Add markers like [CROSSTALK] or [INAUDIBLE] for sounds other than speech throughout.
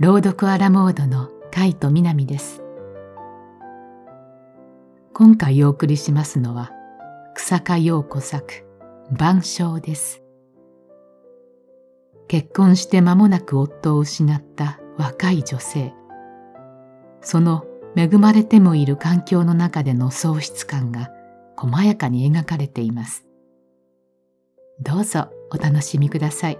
朗読アラモードの海と南です。今回お送りしますのは、草加陽子作、晩鐘です。結婚して間もなく夫を失った若い女性。その恵まれてもいる環境の中での喪失感が細やかに描かれています。どうぞお楽しみください。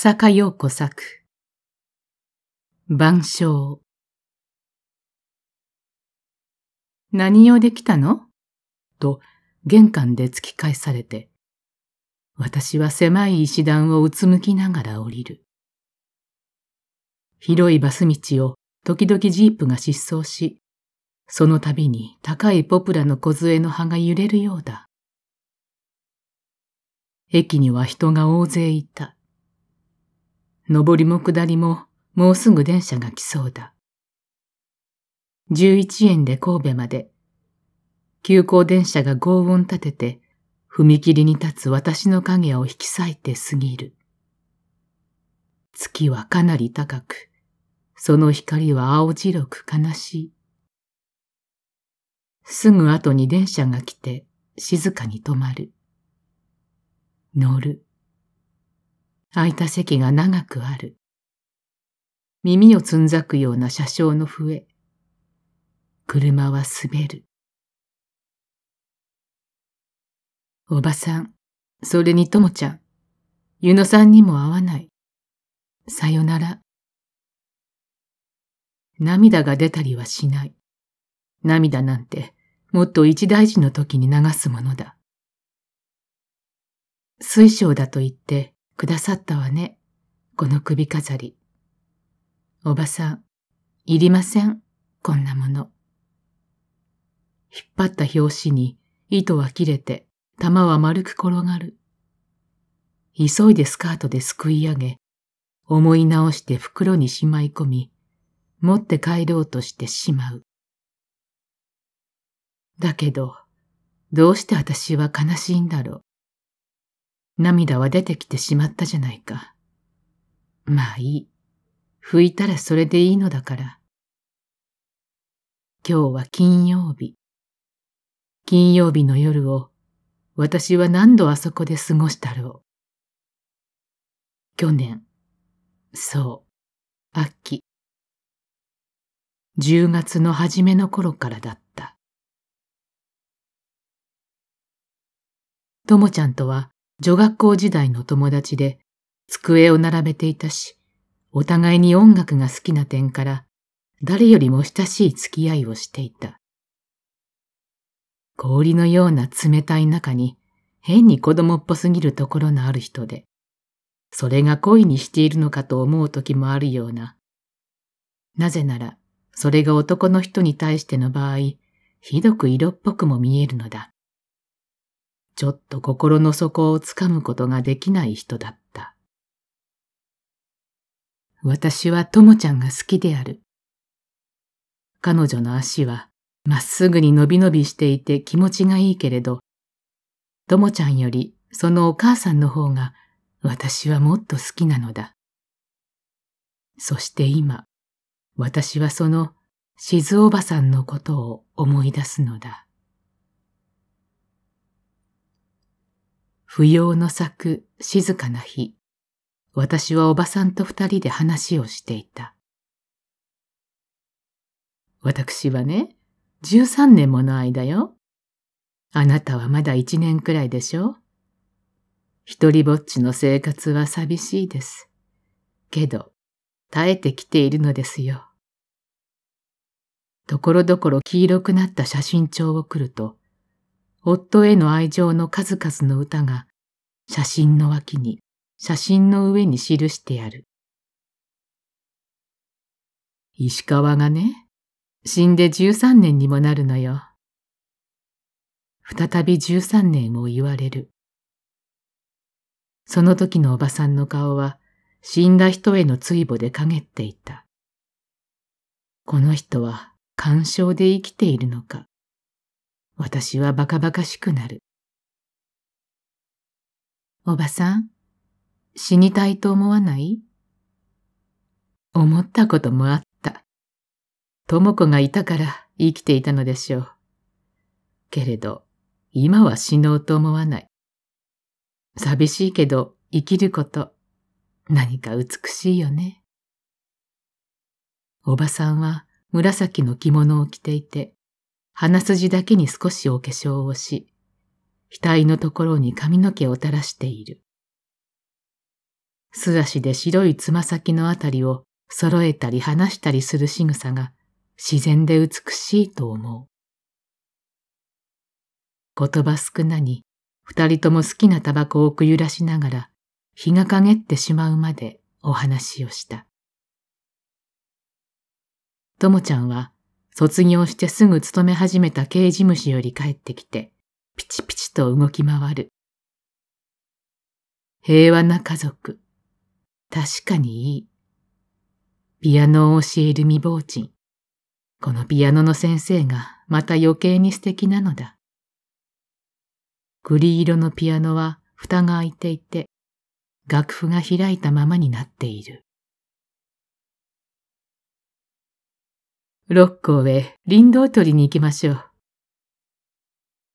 草加陽子作。晩鐘。何をできたのと玄関で突き返されて、私は狭い石段をうつむきながら降りる。広いバス道を時々ジープが失踪し、その度に高いポプラの梢の葉が揺れるようだ。駅には人が大勢いた。上りも下りももうすぐ電車が来そうだ。11円で神戸まで。急行電車が轟音立てて、踏切に立つ私の影を引き裂いて過ぎる。月はかなり高く、その光は青白く悲しい。すぐ後に電車が来て静かに止まる。乗る。空いた席が長くある。耳をつんざくような車掌の笛。車は滑る。おばさん、それにともちゃん、ゆのさんにも会わない。さよなら。涙が出たりはしない。涙なんて、もっと一大事の時に流すものだ。水晶だと言って、くださったわね、この首飾り。おばさん、いりません、こんなもの。引っ張った拍子に糸は切れて、玉は丸く転がる。急いでスカートですくい上げ、思い直して袋にしまい込み、持って帰ろうとしてしまう。だけど、どうして私は悲しいんだろう。涙は出てきてしまったじゃないか。まあいい。拭いたらそれでいいのだから。今日は金曜日。金曜日の夜を私は何度あそこで過ごしたろう。去年、そう、秋。10月の初めの頃からだった。ともちゃんとは女学校時代の友達で、机を並べていたし、お互いに音楽が好きな点から、誰よりも親しい付き合いをしていた。氷のような冷たい中に、変に子供っぽすぎるところのある人で、それが恋にしているのかと思う時もあるような。なぜなら、それが男の人に対しての場合、ひどく色っぽくも見えるのだ。ちょっと心の底をつかむことができない人だった。私はともちゃんが好きである。彼女の足はまっすぐに伸び伸びしていて気持ちがいいけれど、ともちゃんよりそのお母さんの方が私はもっと好きなのだ。そして今、私はその静おばさんのことを思い出すのだ。不要の咲く静かな日、私はおばさんと二人で話をしていた。私はね、十三年もの間よ。あなたはまだ一年くらいでしょ一人ぼっちの生活は寂しいです。けど、耐えてきているのですよ。ところどころ黄色くなった写真帳を送ると、夫への愛情の数々の歌が写真の脇に、写真の上に記してやる。石川がね、死んで13年にもなるのよ。再び13年を言われる。その時のおばさんの顔は死んだ人への追母で陰っていた。この人は感傷で生きているのか。私はバカバカしくなる。おばさん、死にたいと思わない思ったこともあった。智子がいたから生きていたのでしょう。けれど、今は死のうと思わない。寂しいけど生きること、何か美しいよね。おばさんは紫の着物を着ていて、鼻筋だけに少しお化粧をし、額のところに髪の毛を垂らしている。素足で白いつま先のあたりを揃えたり離したりする仕草が自然で美しいと思う。言葉少なに二人とも好きなタバコをくゆらしながら日が陰ってしまうまでお話をした。ともちゃんは卒業してすぐ勤め始めた刑事虫より帰ってきて、ピチピチと動き回る。平和な家族。確かにいい。ピアノを教える未亡人。このピアノの先生がまた余計に素敵なのだ。栗色のピアノは蓋が開いていて、楽譜が開いたままになっている。六甲へ林道を取りに行きましょう。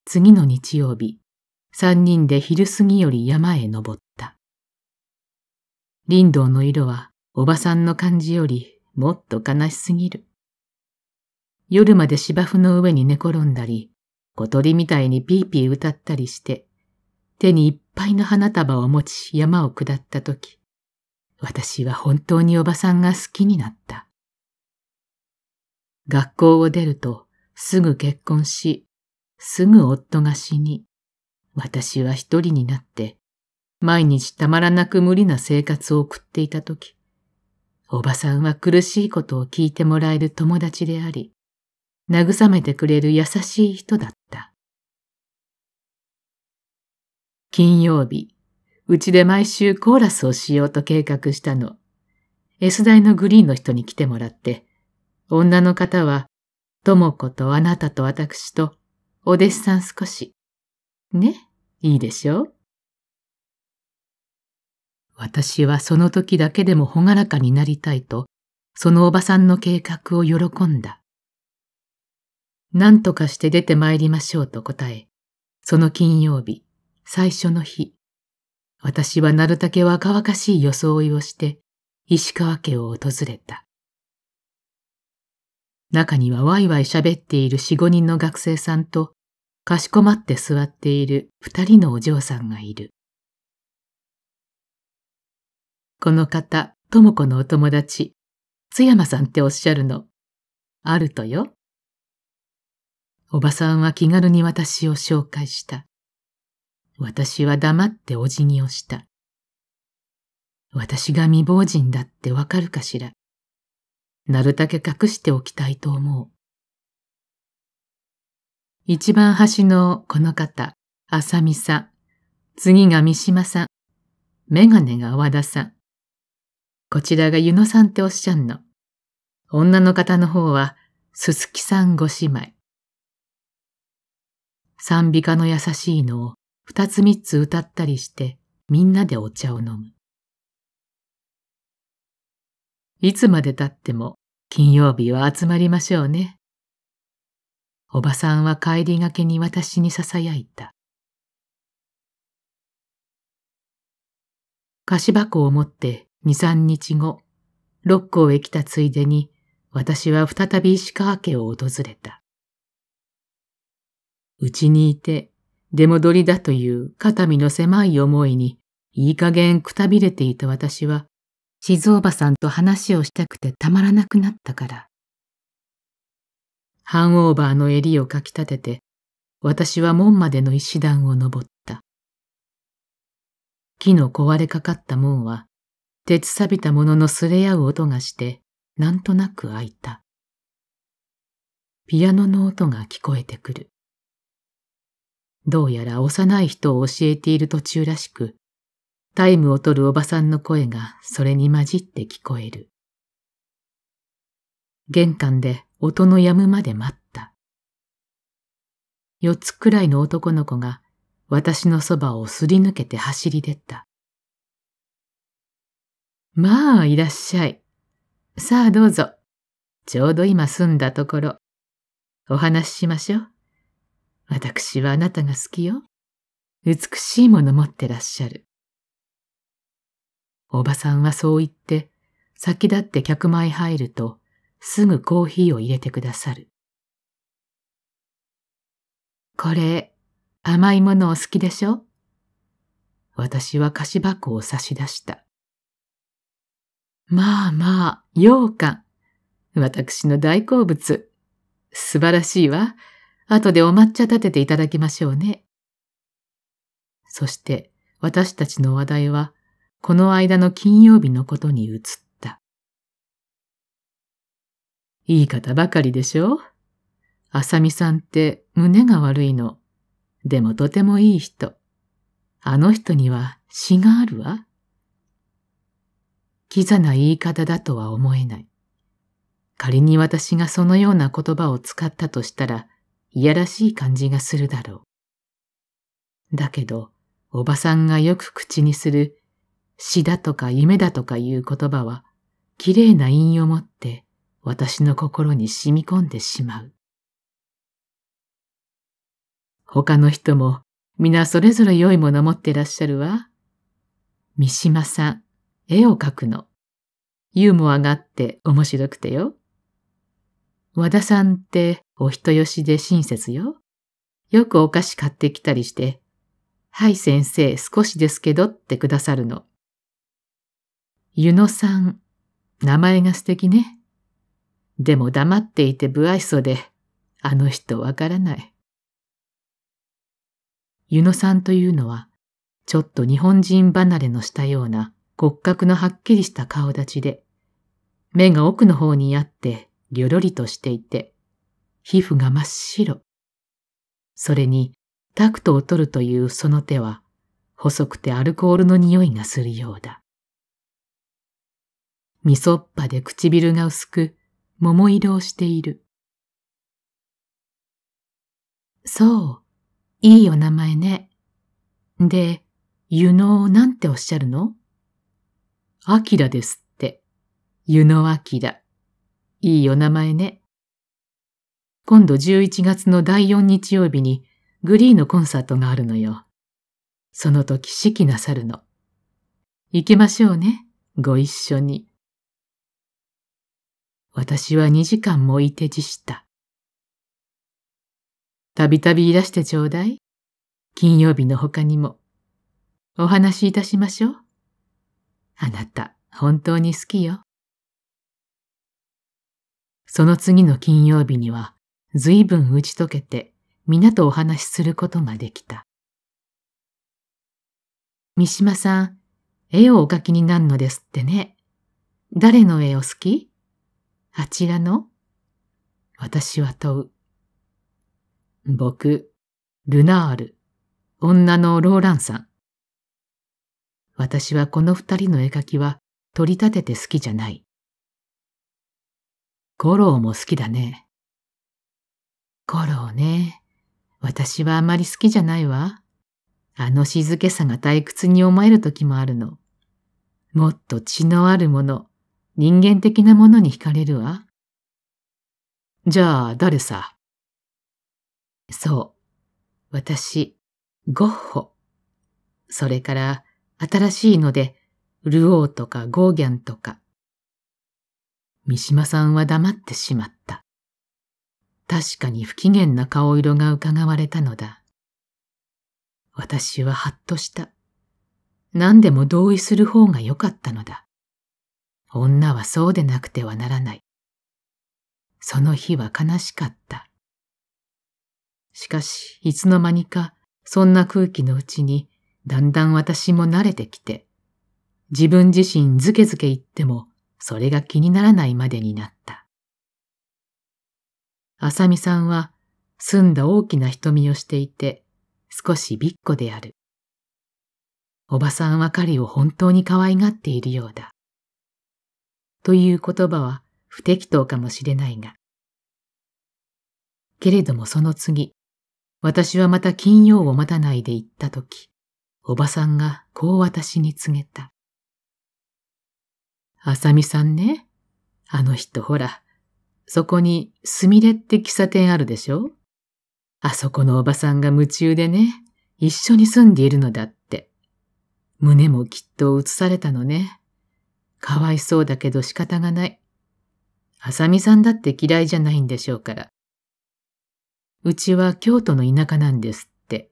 次の日曜日、三人で昼過ぎより山へ登った。林道の色はおばさんの感じよりもっと悲しすぎる。夜まで芝生の上に寝転んだり、小鳥みたいにピーピー歌ったりして、手にいっぱいの花束を持ち山を下ったとき、私は本当におばさんが好きになった。学校を出るとすぐ結婚しすぐ夫が死に、私は一人になって、毎日たまらなく無理な生活を送っていたとき、おばさんは苦しいことを聞いてもらえる友達であり、慰めてくれる優しい人だった。金曜日、うちで毎週コーラスをしようと計画したの。S 大のグリーンの人に来てもらって、女の方は、ともことあなたと私とお弟子さん少し。ね、いいでしょう。私はその時だけでも朗らかになりたいと、そのおばさんの計画を喜んだ。何とかして出て参りましょうと答え、その金曜日、最初の日、私はなるたけ若々しい装いをして、石川家を訪れた。中にはワイワイ喋っている四五人の学生さんと、かしこまって座っている二人のお嬢さんがいる。この方、とも子のお友達、津山さんっておっしゃるの。あるとよ。おばさんは気軽に私を紹介した。私は黙ってお辞儀をした。私が未亡人だってわかるかしら。なるたけ隠しておきたいと思う。一番端のこの方、浅見さん。次が三島さん。メガネが和田さん。こちらが湯野さんっておっしゃんの。女の方の方は、すすきさんご姉妹。賛美歌の優しいのを二つ三つ歌ったりして、みんなでお茶を飲む。いつまでたっても金曜日は集まりましょうね。おばさんは帰りがけに私に囁いた。菓子箱を持って二三日後、六甲へ来たついでに、私は再び石川家を訪れた。うちにいて出戻りだという肩身の狭い思いにいい加減くたびれていた私は、静おばさんと話をしたくてたまらなくなったから、ハンオーバーの襟をかきたてて、私は門までの石段を登った。木の壊れかかった門は、鉄錆びたもののすれ合う音がして、なんとなく開いた。ピアノの音が聞こえてくる。どうやら幼い人を教えている途中らしく、タイムを取るおばさんの声がそれに混じって聞こえる。玄関で音の止むまで待った。四つくらいの男の子が私のそばをすり抜けて走り出た。まあ、いらっしゃい。さあどうぞ。ちょうど今住んだところ。お話ししましょう。私はあなたが好きよ。美しいもの持ってらっしゃる。おばさんはそう言って、先立って客間へ入ると、すぐコーヒーを入れてくださる。これ、甘いものお好きでしょ私は菓子箱を差し出した。まあまあ、羊羹。私の大好物。素晴らしいわ。後でお抹茶立てていただきましょうね。そして私たちの話題は、この間の金曜日のことに移った。いい方ばかりでしょあさみさんって胸が悪いの。でもとてもいい人。あの人には詩があるわ。キザな言い方だとは思えない。仮に私がそのような言葉を使ったとしたら、いやらしい感じがするだろう。だけど、おばさんがよく口にする、詩だとか夢だとかいう言葉は、綺麗な韻を持って私の心に染み込んでしまう。他の人も皆それぞれ良いもの持ってらっしゃるわ。三島さん、絵を描くの。ユーモアがあって面白くてよ。和田さんってお人よしで親切よ。よくお菓子買ってきたりして、はい先生少しですけどってくださるの。湯野さん、名前が素敵ね。でも黙っていて不愛想で、あの人わからない。湯野さんというのは、ちょっと日本人離れのしたような骨格のはっきりした顔立ちで、目が奥の方にあってぎょろりとしていて、皮膚が真っ白。それに、タクトを取るというその手は、細くてアルコールの匂いがするようだ。みそっぱで唇が薄く、桃色をしている。そう、いいお名前ね。で、湯野をなんておっしゃるのアですって。湯野アいいお名前ね。今度11月の第4日曜日にグリーのコンサートがあるのよ。その時指揮なさるの。行きましょうね、ご一緒に。私は2時間もいて自した。たびたびいらしてちょうだい。金曜日の他にも。お話しいたしましょう。あなた、本当に好きよ。その次の金曜日には、随分打ち解けて、皆とお話しすることができた。三島さん、絵をお描きになるのですってね。誰の絵を好きあちらの私は問う。僕、ルナール、女のローランさん。私はこの二人の絵描きは取り立てて好きじゃない。ゴローも好きだね。ゴローね。私はあまり好きじゃないわ。あの静けさが退屈に思える時もあるの。もっと血のあるもの、人間的なものに惹かれるわ。じゃあ、誰さそう。私、ゴッホ。それから、新しいので、ルオーとかゴーギャンとか。三島さんは黙ってしまった。確かに不機嫌な顔色が伺われたのだ。私ははっとした。何でも同意する方が良かったのだ。女はそうでなくてはならない。その日は悲しかった。しかし、いつの間にか、そんな空気のうちに、だんだん私も慣れてきて、自分自身ずけずけ言っても、それが気にならないまでになった。あさみさんは、澄んだ大きな瞳をしていて、少しびっこである。おばさんは彼を本当に可愛がっているようだ。という言葉は不適当かもしれないが。けれどもその次、私はまた金曜を待たないで行ったとき、おばさんがこう私に告げた。あさみさんね、あの人ほら、そこにすみれって喫茶店あるでしょあそこのおばさんが夢中でね、一緒に住んでいるのだって。胸もきっと映されたのね。かわいそうだけど仕方がない。あさみさんだって嫌いじゃないんでしょうから。うちは京都の田舎なんですって。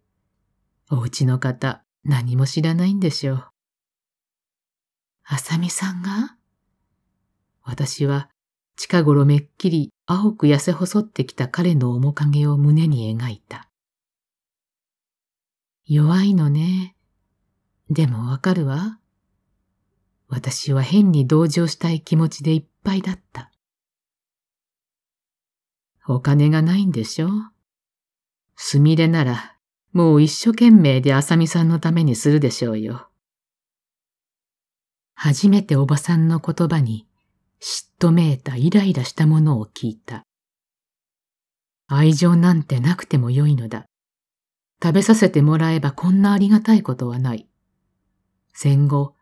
お家の方、何も知らないんでしょう。あさみさんが私は近頃めっきり青く痩せ細ってきた彼の面影を胸に描いた。弱いのね。でもわかるわ。私は変に同情したい気持ちでいっぱいだった。お金がないんでしょすみれなら、もう一生懸命であさみさんのためにするでしょうよ。初めておばさんの言葉に、嫉妬めいたイライラしたものを聞いた。愛情なんてなくてもよいのだ。食べさせてもらえばこんなありがたいことはない。戦後、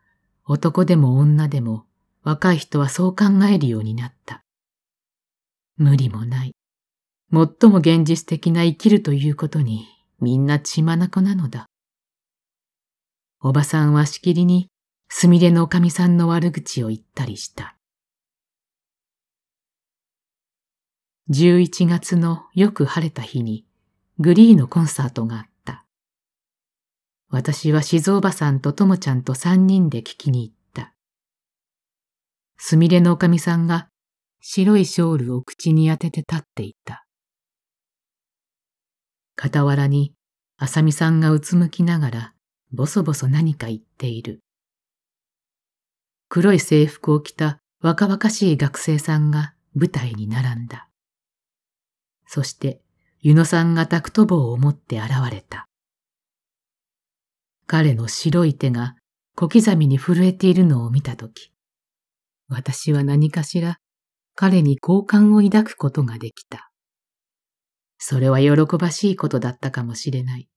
男でも女でも若い人はそう考えるようになった。無理もない。最も現実的な生きるということにみんな血眼なのだ。おばさんはしきりにすみれのおかみさんの悪口を言ったりした。11月のよく晴れた日にグリーのコンサートがあっ私は静岡ばさんとともちゃんと三人で聞きに行った。すみれのおかみさんが白いショールを口に当てて立っていた。傍らに、あさみさんがうつむきながら、ぼそぼそ何か言っている。黒い制服を着た若々しい学生さんが舞台に並んだ。そして、ゆのさんがタクト棒を持って現れた。彼の白い手が小刻みに震えているのを見たとき、私は何かしら彼に好感を抱くことができた。それは喜ばしいことだったかもしれない。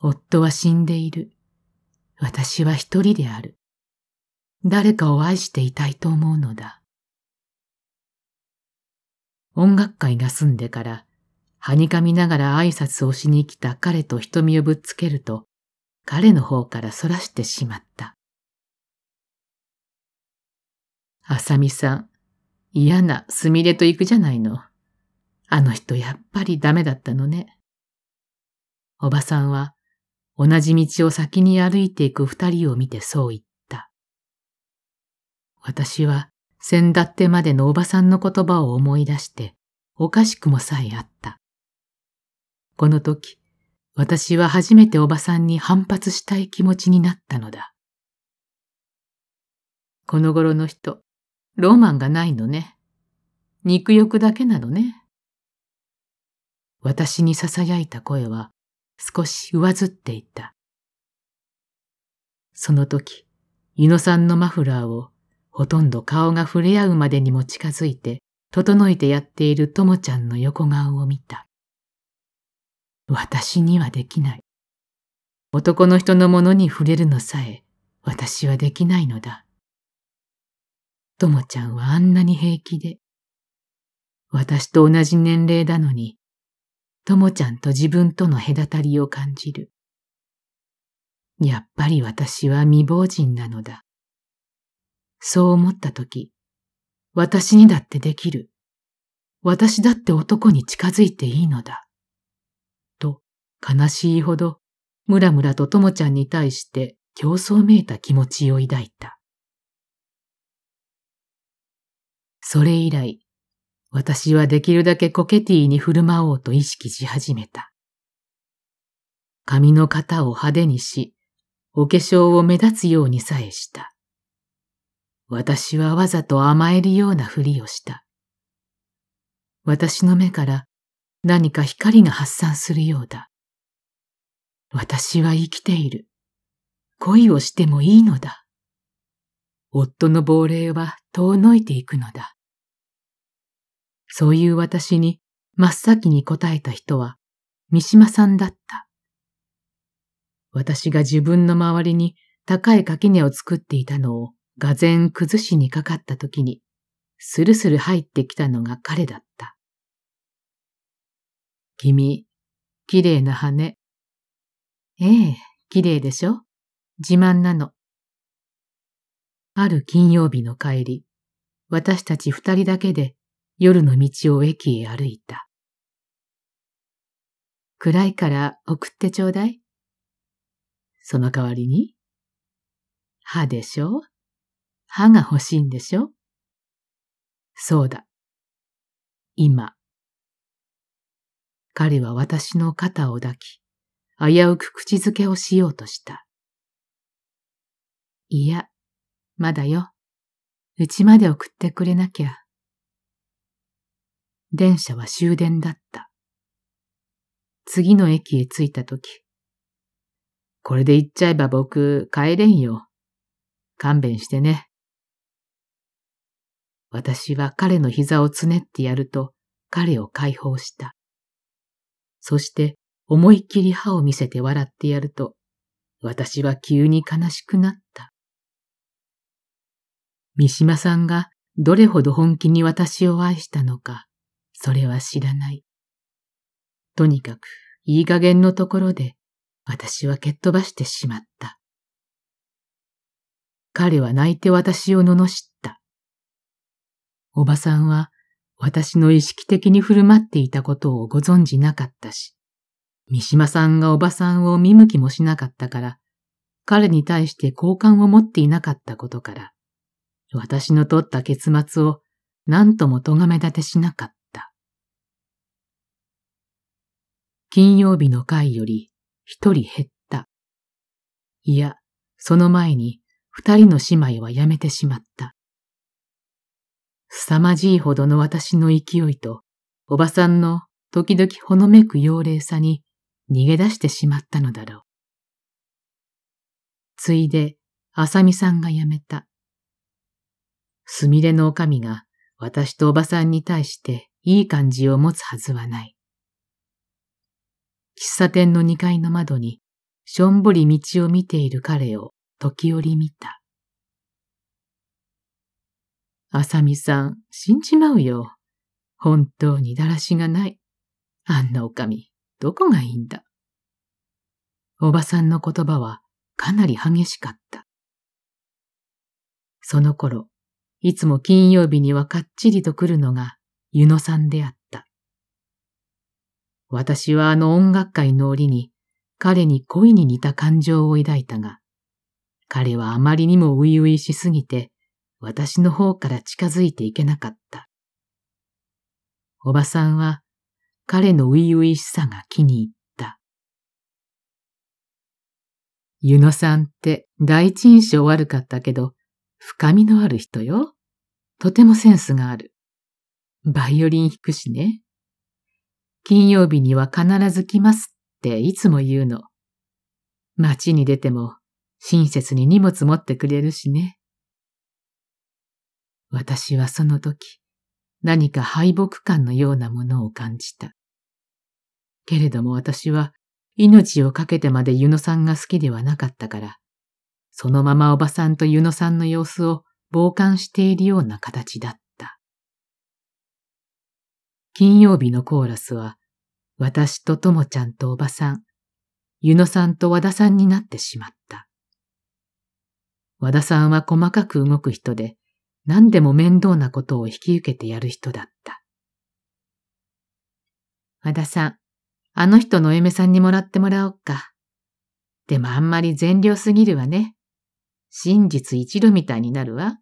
夫は死んでいる。私は一人である。誰かを愛していたいと思うのだ。音楽会が済んでから、はにかみながら挨拶をしに来た彼と瞳をぶつけると、彼の方からそらしてしまった。あさみさん、嫌なすみれと行くじゃないの。あの人やっぱりダメだったのね。おばさんは同じ道を先に歩いていく二人を見てそう言った。私は先だってまでのおばさんの言葉を思い出しておかしくもさえあった。この時、私は初めておばさんに反発したい気持ちになったのだ。この頃の人、ロマンがないのね。肉欲だけなのね。私に囁いた声は少し上ずっていた。その時、湯野さんのマフラーをほとんど顔が触れ合うまでにも近づいて、整えてやっているともちゃんの横顔を見た。私にはできない。男の人のものに触れるのさえ私はできないのだ。ともちゃんはあんなに平気で。私と同じ年齢なのに、ともちゃんと自分との隔たりを感じる。やっぱり私は未亡人なのだ。そう思ったとき、私にだってできる。私だって男に近づいていいのだ。悲しいほど、ムラムラとともちゃんに対して競争めいた気持ちを抱いた。それ以来、私はできるだけコケティに振る舞おうと意識し始めた。髪の型を派手にし、お化粧を目立つようにさえした。私はわざと甘えるようなふりをした。私の目から何か光が発散するようだ。私は生きている。恋をしてもいいのだ。夫の亡霊は遠のいていくのだ。そういう私に真っ先に答えた人は三島さんだった。私が自分の周りに高い垣根を作っていたのをがぜん崩しにかかった時に、スルスル入ってきたのが彼だった。君、綺麗な羽、ええ、綺麗でしょ自慢なの。ある金曜日の帰り、私たち二人だけで夜の道を駅へ歩いた。暗いから送ってちょうだい。その代わりに歯でしょ歯が欲しいんでしょそうだ。今。彼は私の肩を抱き、危うく口づけをしようとした。いや、まだよ。うちまで送ってくれなきゃ。電車は終電だった。次の駅へ着いたとき、これで行っちゃえば僕帰れんよ。勘弁してね。私は彼の膝をつねってやると彼を解放した。そして思いっきり歯を見せて笑ってやると、私は急に悲しくなった。三島さんがどれほど本気に私を愛したのか、それは知らない。とにかく、いい加減のところで、私は蹴っ飛ばしてしまった。彼は泣いて私を罵った。おばさんは、私の意識的に振る舞っていたことをご存じなかったし、三島さんがおばさんを見向きもしなかったから、彼に対して好感を持っていなかったことから、私の取った結末を何とも咎め立てしなかった。金曜日の回より一人減った。いや、その前に二人の姉妹は辞めてしまった。凄まじいほどの私の勢いと、おばさんの時々ほのめく妖霊さに、逃げ出してしまったのだろう。ついで、あさみさんが辞めた。すみれのおかみが私とおばさんに対していい感じを持つはずはない。喫茶店の2階の窓にしょんぼり道を見ている彼を時折見た。あさみさん、死んじまうよ。本当にだらしがない。あんなおかみ。どこがいいんだおばさんの言葉はかなり激しかった。その頃、いつも金曜日にはかっちりと来るのが湯野さんであった。私はあの音楽会の折に彼に恋に似た感情を抱いたが、彼はあまりにも初々しすぎて私の方から近づいていけなかった。おばさんは彼の初々しさが気に入った。湯野さんって第一印象悪かったけど、深みのある人よ。とてもセンスがある。バイオリン弾くしね。金曜日には必ず来ますっていつも言うの。街に出ても親切に荷物持ってくれるしね。私はその時、何か敗北感のようなものを感じた。けれども私は命を懸けてまで湯野さんが好きではなかったから、そのままおばさんと湯野さんの様子を傍観しているような形だった。金曜日のコーラスは、私とともちゃんとおばさん、湯野さんと和田さんになってしまった。和田さんは細かく動く人で、何でも面倒なことを引き受けてやる人だった。和田さん、あの人のお嫁さんにもらってもらおうか。でもあんまり善良すぎるわね。真実一度みたいになるわ。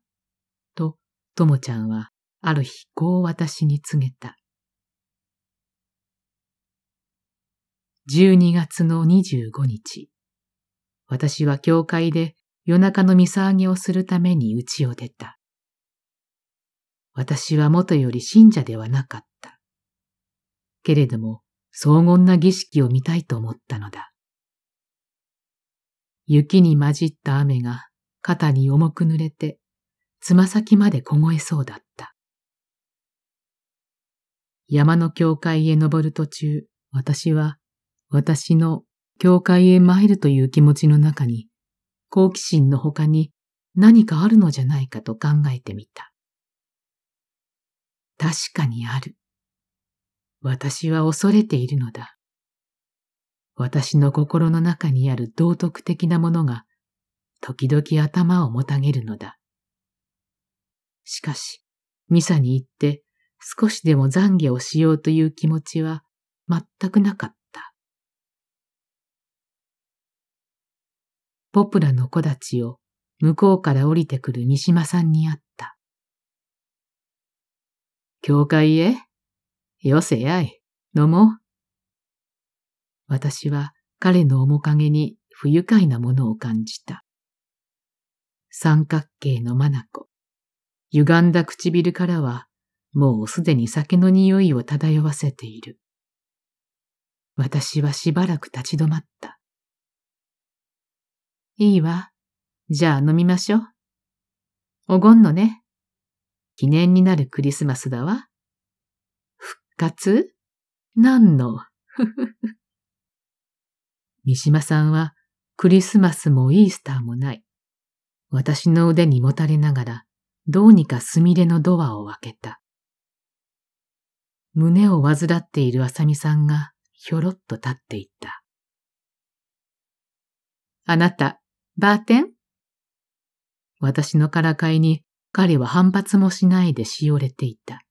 と、ともちゃんは、ある日、こう私に告げた。12月の25日、私は教会で夜中の見騒ぎをするために家を出た。私はもとより信者ではなかった。けれども、荘厳な儀式を見たいと思ったのだ。雪に混じった雨が肩に重く濡れて、つま先まで凍えそうだった。山の教会へ登る途中、私は、私の教会へ参るという気持ちの中に、好奇心の他に何かあるのじゃないかと考えてみた。確かにある。私は恐れているのだ。私の心の中にある道徳的なものが、時々頭をもたげるのだ。しかし、ミサに行って少しでも懺悔をしようという気持ちは全くなかった。ポプラの子たちを向こうから降りてくる三島さんに会った。教会へよせやい、飲もう。私は彼の面影に不愉快なものを感じた。三角形のマナコ。歪んだ唇からは、もうすでに酒の匂いを漂わせている。私はしばらく立ち止まった。いいわ。じゃあ飲みましょう。おごんのね。記念になるクリスマスだわ。復活何の [LAUGHS] 三島さんはクリスマスもイースターもない。私の腕にもたれながら、どうにかすみれのドアを開けた。胸を患っているあさみさんがひょろっと立っていった。あなた、バーテン私のからかいに彼は反発もしないでしおれていた。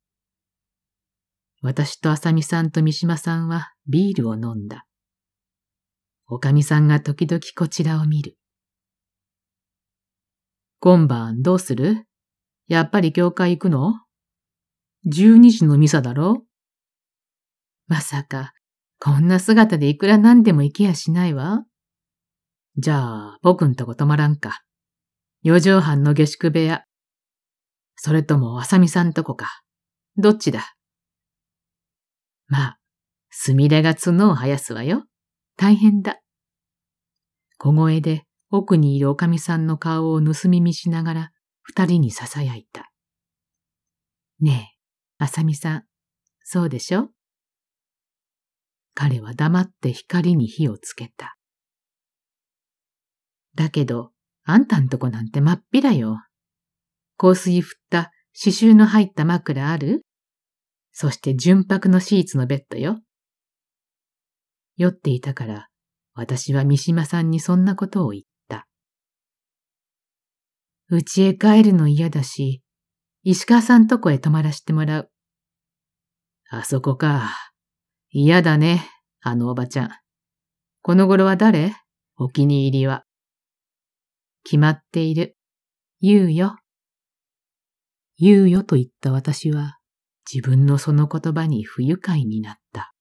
私と浅見さんと三島さんはビールを飲んだ。おかみさんが時々こちらを見る。今晩どうするやっぱり教会行くの十二時のミサだろまさか、こんな姿でいくらなんでも行けやしないわ。じゃあ、僕んとこ泊まらんか。四畳半の下宿部屋、それとも、あさみさんとこか。どっちだまあ、すみれが角を生やすわよ。大変だ。小声で奥にいるおかみさんの顔を盗み見しながら二人に囁いた。ねえ、あさみさん、そうでしょ彼は黙って光に火をつけた。だけど、あんたんとこなんてまっぴらよ。香水振った刺繍の入った枕あるそして純白のシーツのベッドよ。酔っていたから、私は三島さんにそんなことを言った。うちへ帰るの嫌だし、石川さんとこへ泊まらせてもらう。あそこか。嫌だね、あのおばちゃん。この頃は誰お気に入りは。決まっている。言うよ。言うよと言った私は自分のその言葉に不愉快になった。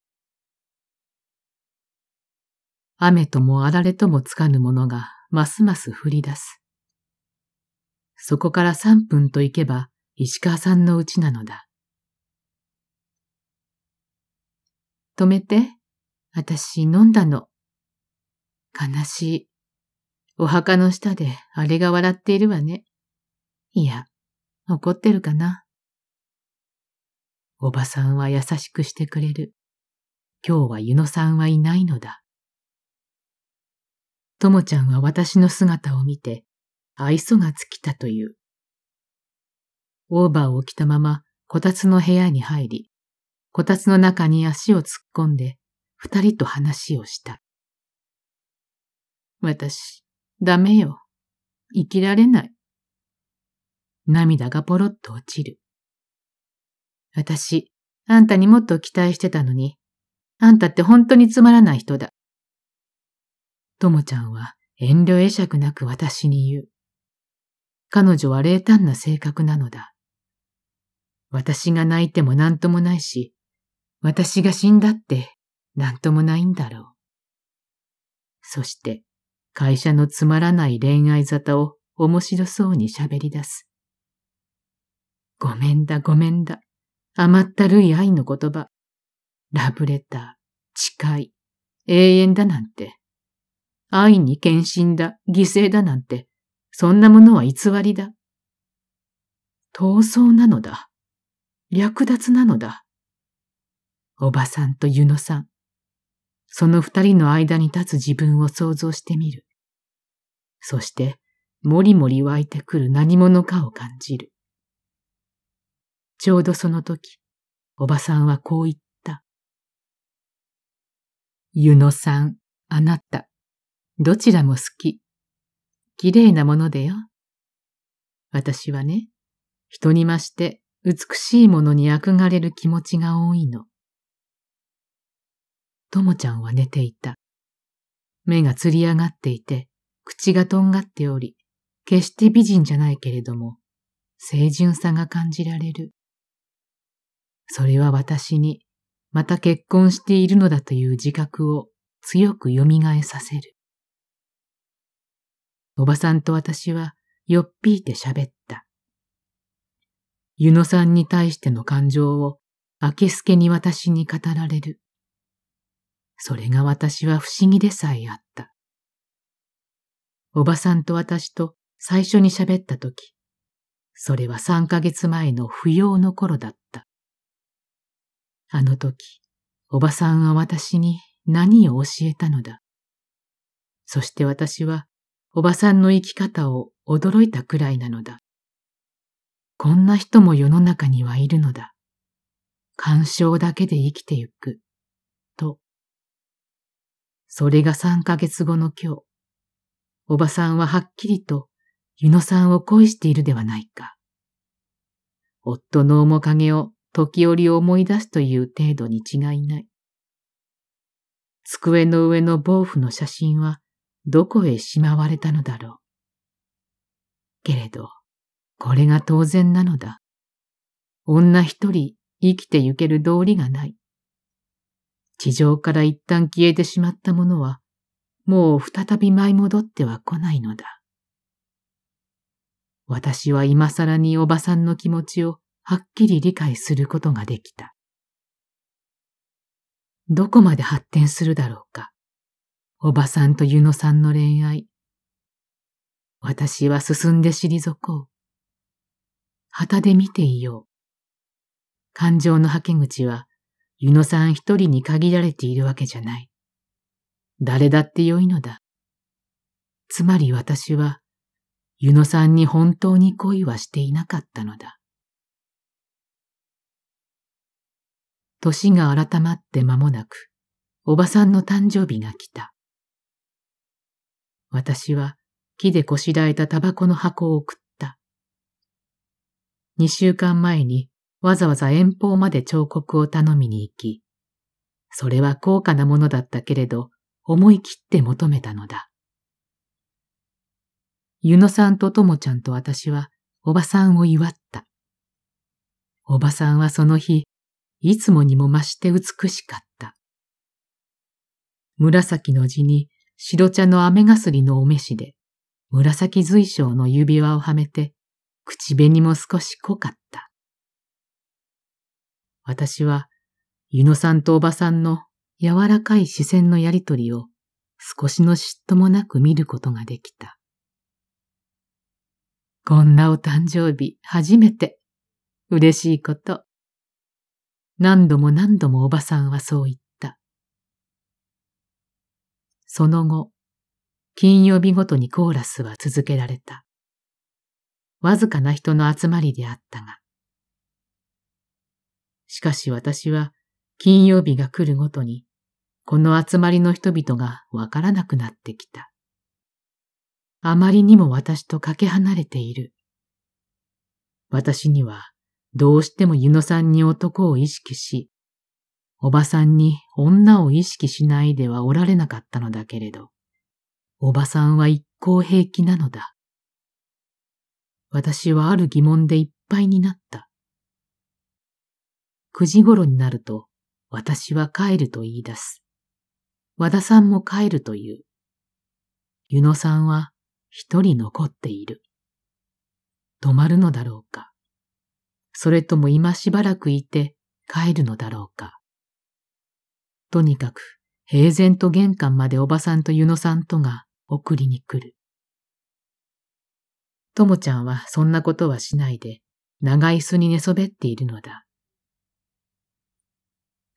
雨ともあられともつかぬものがますます降り出す。そこから三分と行けば石川さんの家なのだ。止めて。私飲んだの。悲しい。お墓の下であれが笑っているわね。いや、怒ってるかなおばさんは優しくしてくれる。今日はゆのさんはいないのだ。ともちゃんは私の姿を見て、愛想が尽きたという。オーバーを着たまま、こたつの部屋に入り、こたつの中に足を突っ込んで、二人と話をした。私、ダメよ。生きられない。涙がポロッと落ちる。私、あんたにもっと期待してたのに、あんたって本当につまらない人だ。ともちゃんは遠慮会釈なく私に言う。彼女は冷淡な性格なのだ。私が泣いても何ともないし、私が死んだって何ともないんだろう。そして、会社のつまらない恋愛沙汰を面白そうに喋り出す。ごめんだごめんだ。甘ったるい愛の言葉。ラブレター、誓い、永遠だなんて。愛に献身だ、犠牲だなんて、そんなものは偽りだ。闘争なのだ。略奪なのだ。おばさんとゆのさん。その二人の間に立つ自分を想像してみる。そして、もりもり湧いてくる何者かを感じる。ちょうどその時、おばさんはこう言った。ゆのさん、あなた、どちらも好き。綺麗なものでよ。私はね、人にまして美しいものに憧れる気持ちが多いの。ともちゃんは寝ていた。目がつり上がっていて、口がとんがっており、決して美人じゃないけれども、清純さが感じられる。それは私にまた結婚しているのだという自覚を強く蘇させる。おばさんと私はよっぴいて喋った。ゆのさんに対しての感情を明けすけに私に語られる。それが私は不思議でさえあった。おばさんと私と最初に喋った時、それは三ヶ月前の不要の頃だった。あの時、おばさんは私に何を教えたのだ。そして私は、おばさんの生き方を驚いたくらいなのだ。こんな人も世の中にはいるのだ。干渉だけで生きてゆく。と。それが三ヶ月後の今日、おばさんははっきりと湯野さんを恋しているではないか。夫の面影を時折思い出すという程度に違いない。机の上の防腐の写真はどこへしまわれたのだろう。けれど、これが当然なのだ。女一人生きてゆける道理がない。地上から一旦消えてしまったものは、もう再び舞い戻っては来ないのだ。私は今更におばさんの気持ちをはっきり理解することができた。どこまで発展するだろうか。おばさんとゆのさんの恋愛。私は進んで退こう。旗で見ていよう。感情の吐け口は、ゆのさん一人に限られているわけじゃない。誰だってよいのだ。つまり私は、ゆのさんに本当に恋はしていなかったのだ。年が改まって間もなく、おばさんの誕生日が来た。私は木でこしらえたタバコの箱を送った。二週間前にわざわざ遠方まで彫刻を頼みに行き、それは高価なものだったけれど、思い切って求めたのだ。ゆのさんとともちゃんと私はおばさんを祝った。おばさんはその日、いつもにも増して美しかった。紫の地に白茶の雨がすりのお召しで、紫随章の指輪をはめて、口紅も少し濃かった。私は、湯野さんとおばさんの柔らかい視線のやりとりを少しの嫉妬もなく見ることができた。こんなお誕生日初めて嬉しいこと何度も何度もおばさんはそう言った。その後、金曜日ごとにコーラスは続けられた。わずかな人の集まりであったが。しかし私は金曜日が来るごとに、この集まりの人々がわからなくなってきた。あまりにも私とかけ離れている。私にはどうしても湯野さんに男を意識し、おばさんに女を意識しないではおられなかったのだけれど、おばさんは一向平気なのだ。私はある疑問でいっぱいになった。九時頃になると、私は帰ると言い出す。和田さんも帰るという。湯野さんは一人残っている。泊まるのだろうか。それとも今しばらくいて帰るのだろうか。とにかく、平然と玄関までおばさんとゆのさんとが送りに来る。ともちゃんはそんなことはしないで、長椅子に寝そべっているのだ。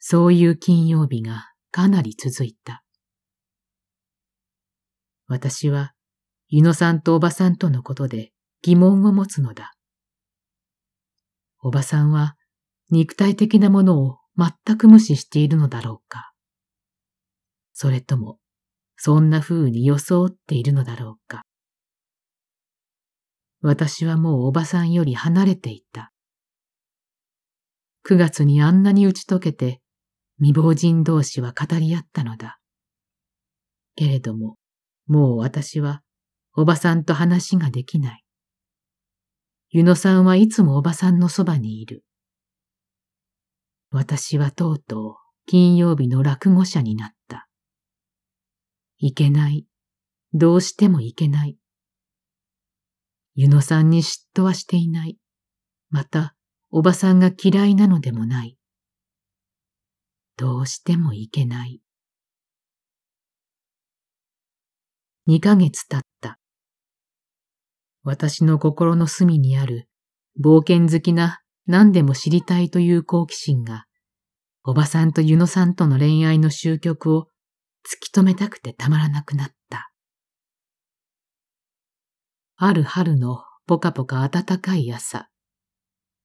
そういう金曜日がかなり続いた。私は、ゆのさんとおばさんとのことで疑問を持つのだ。おばさんは肉体的なものを全く無視しているのだろうか。それとも、そんな風に装っているのだろうか。私はもうおばさんより離れていた。九月にあんなに打ち解けて、未亡人同士は語り合ったのだ。けれども、もう私はおばさんと話ができない。ユノさんはいつもおばさんのそばにいる。私はとうとう金曜日の落語者になった。いけない。どうしてもいけない。ユノさんに嫉妬はしていない。また、おばさんが嫌いなのでもない。どうしてもいけない。二ヶ月経った。私の心の隅にある冒険好きな何でも知りたいという好奇心が、おばさんとゆのさんとの恋愛の終局を突き止めたくてたまらなくなった。ある春のぽかぽか暖かい朝、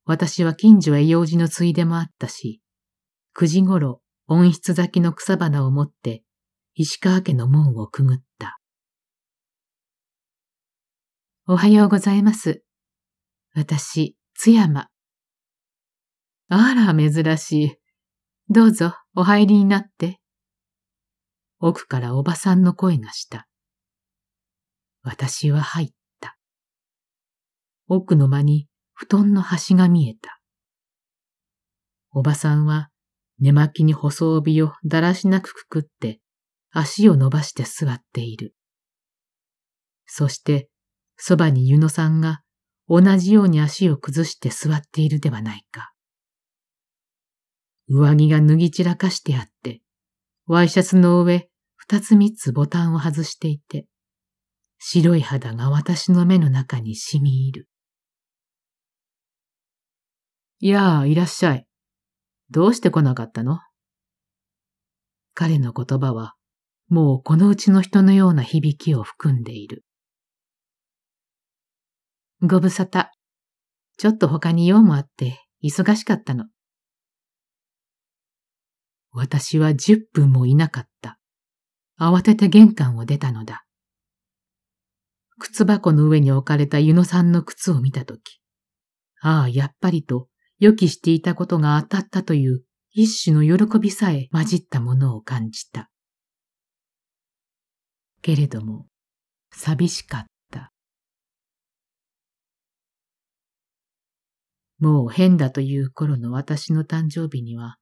私は近所へ用事のついでもあったし、九時頃温室咲きの草花を持って石川家の門をくぐった。おはようございます。私、津山。あら、珍しい。どうぞ、お入りになって。奥からおばさんの声がした。私は入った。奥の間に布団の端が見えた。おばさんは寝巻きに細帯をだらしなくくくって足を伸ばして座っている。そしてそばに湯野さんが同じように足を崩して座っているではないか。上着が脱ぎ散らかしてあって、ワイシャツの上二つ三つボタンを外していて、白い肌が私の目の中に染み入る。いやあ、いらっしゃい。どうして来なかったの彼の言葉は、もうこのうちの人のような響きを含んでいる。ご無沙汰。ちょっと他に用もあって忙しかったの。私は十分もいなかった。慌てて玄関を出たのだ。靴箱の上に置かれた湯野さんの靴を見たとき、ああ、やっぱりと予期していたことが当たったという一種の喜びさえ混じったものを感じた。けれども、寂しかった。もう変だという頃の私の誕生日には、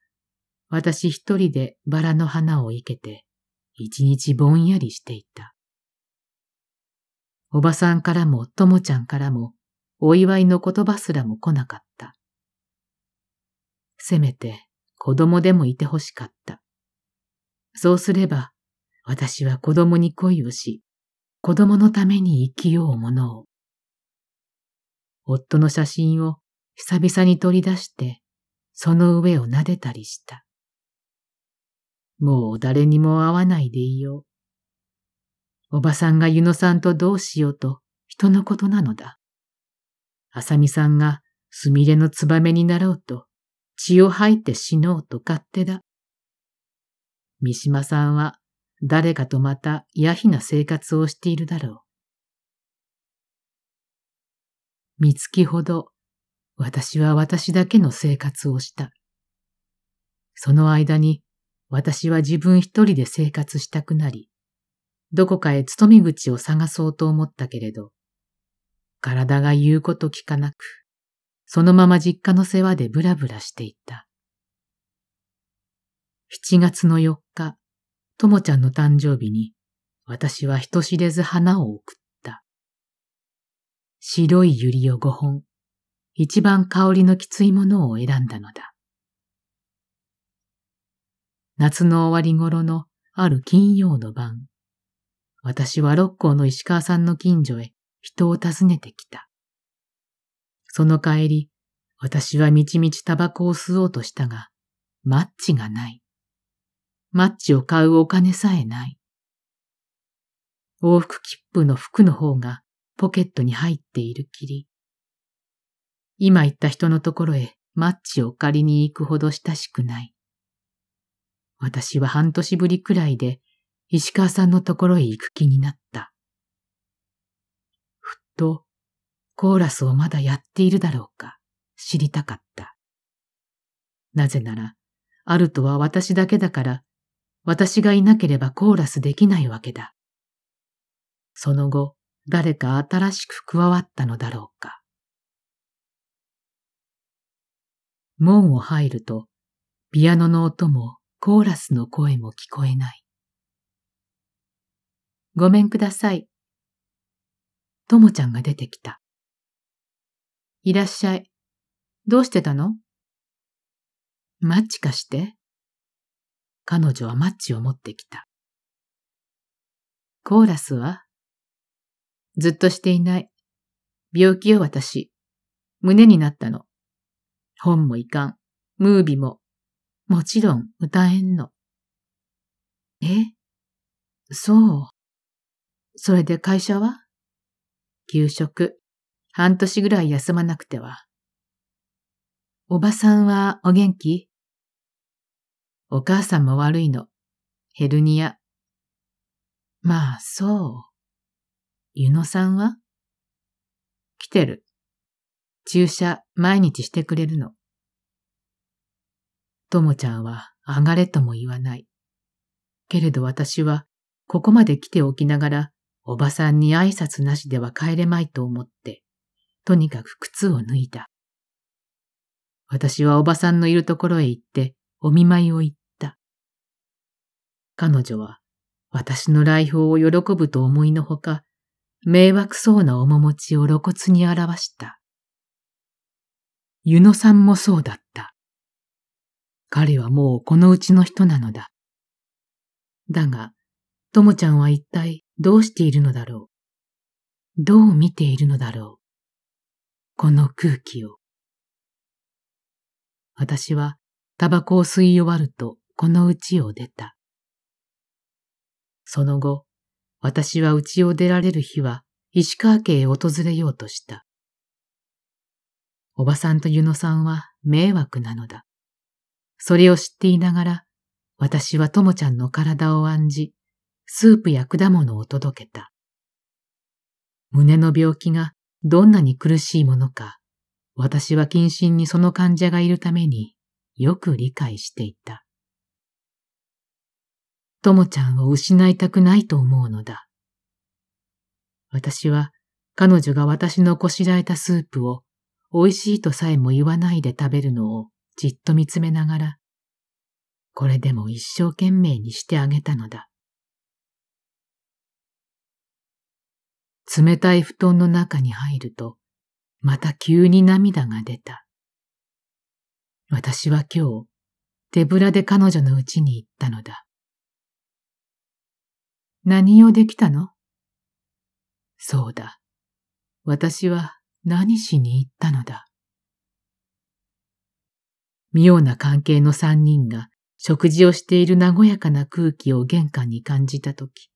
私一人でバラの花を生けて、一日ぼんやりしていた。おばさんからもともちゃんからも、お祝いの言葉すらも来なかった。せめて子供でもいてほしかった。そうすれば、私は子供に恋をし、子供のために生きようものを。夫の写真を久々に取り出して、その上を撫でたりした。もう誰にも会わないでいよう。おばさんがユノさんとどうしようと人のことなのだ。あさみさんがすみれのツバメになろうと血を吐いて死のうと勝手だ。三島さんは誰かとまたやひな生活をしているだろう。三月ほど私は私だけの生活をした。その間に私は自分一人で生活したくなり、どこかへ勤め口を探そうと思ったけれど、体が言うこと聞かなく、そのまま実家の世話でブラブラしていた。7月の4日、ともちゃんの誕生日に、私は人知れず花を送った。白い百合を5本、一番香りのきついものを選んだのだ。夏の終わり頃のある金曜の晩、私は六甲の石川さんの近所へ人を訪ねてきた。その帰り、私はみちみちタバコを吸おうとしたが、マッチがない。マッチを買うお金さえない。往復切符の服の方がポケットに入っているきり、今言った人のところへマッチを借りに行くほど親しくない。私は半年ぶりくらいで石川さんのところへ行く気になった。ふっと、コーラスをまだやっているだろうか知りたかった。なぜなら、あるとは私だけだから、私がいなければコーラスできないわけだ。その後、誰か新しく加わったのだろうか。門を入ると、ピアノの音もコーラスの声も聞こえない。ごめんください。ともちゃんが出てきた。いらっしゃい。どうしてたのマッチ貸して。彼女はマッチを持ってきた。コーラスはずっとしていない。病気よ私。胸になったの。本もいかん。ムービーも。もちろん歌えんの。えそう。それで会社は給食。半年ぐらい休まなくては。おばさんはお元気お母さんも悪いの。ヘルニア。まあ、そう。ゆのさんは来てる。注射毎日してくれるの。ともちゃんは上がれとも言わない。けれど私はここまで来ておきながらおばさんに挨拶なしでは帰れまいと思って、とにかく靴を脱いだ。私はおばさんのいるところへ行ってお見舞いを言った。彼女は私の来訪を喜ぶと思いのほか、迷惑そうな面持ちを露骨に表した。湯野さんもそうだった。彼はもうこのうちの人なのだ。だが、ともちゃんは一体どうしているのだろう。どう見ているのだろう。この空気を。私はタバコを吸い終わるとこの家を出た。その後、私は家を出られる日は石川家へ訪れようとした。おばさんとユノさんは迷惑なのだ。それを知っていながら、私はともちゃんの体を案じ、スープや果物を届けた。胸の病気がどんなに苦しいものか、私は謹慎にその患者がいるためによく理解していた。ともちゃんを失いたくないと思うのだ。私は彼女が私のこしらえたスープを美味しいとさえも言わないで食べるのをじっと見つめながら、これでも一生懸命にしてあげたのだ。冷たい布団の中に入ると、また急に涙が出た。私は今日、手ぶらで彼女の家に行ったのだ。何をできたのそうだ。私は何しに行ったのだ。妙な関係の三人が食事をしている和やかな空気を玄関に感じたとき、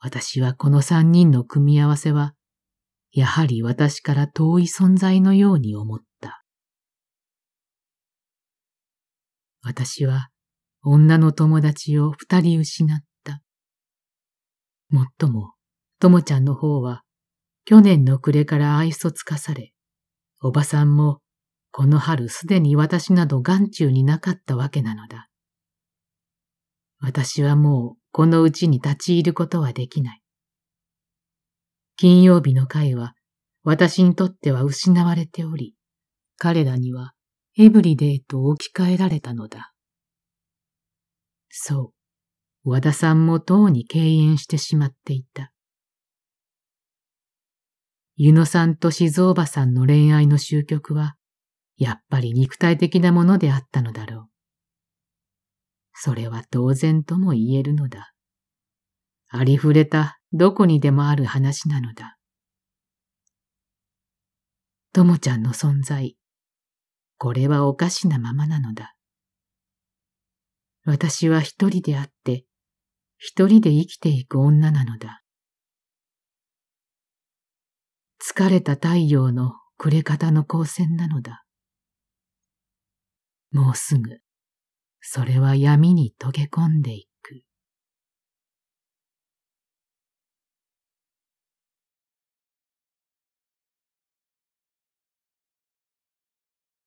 私はこの三人の組み合わせは、やはり私から遠い存在のように思った。私は女の友達を二人失った。もっとも、ともちゃんの方は去年の暮れから愛想つかされ、おばさんもこの春すでに私など眼中になかったわけなのだ。私はもうこのうちに立ち入ることはできない。金曜日の会は私にとっては失われており、彼らにはエブリデイと置き換えられたのだ。そう、和田さんもとうに敬遠してしまっていた。湯野さんと静おばさんの恋愛の終局は、やっぱり肉体的なものであったのだろう。それは当然とも言えるのだ。ありふれたどこにでもある話なのだ。ともちゃんの存在、これはおかしなままなのだ。私は一人であって、一人で生きていく女なのだ。疲れた太陽の暮れ方の光線なのだ。もうすぐ、それは闇に溶け込んでいく。